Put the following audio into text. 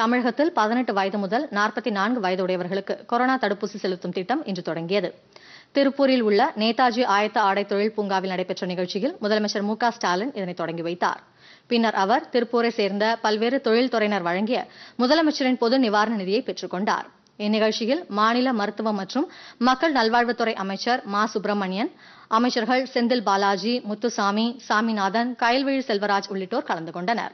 தமிழகத்தில் பதினெட்டு வயது முதல் நாற்பத்தி நான்கு வயது உடையவர்களுக்கு கொரோனா தடுப்பூசி செலுத்தும் திட்டம் இன்று தொடங்கியது திருப்பூரில் உள்ள நேதாஜி ஆயத்த ஆடை தொழில் பூங்காவில் நடைபெற்ற நிகழ்ச்சியில் முதலமைச்சர் மு ஸ்டாலின் இதனை தொடங்கி வைத்தார் பின்னர் அவர் திருப்பூரை சேர்ந்த பல்வேறு தொழில்துறையினர் வழங்கிய முதலமைச்சரின் பொது நிவாரண நிதியை பெற்றுக் கொண்டார் இந்நிகழ்ச்சியில் மாநில மருத்துவம் மற்றும் மக்கள் நல்வாழ்வுத்துறை அமைச்சர் மா சுப்பிரமணியன் அமைச்சர்கள் செந்தில் பாலாஜி முத்துசாமி சாமிநாதன் கயல்விழி செல்வராஜ் உள்ளிட்டோர் கலந்து கொண்டனா்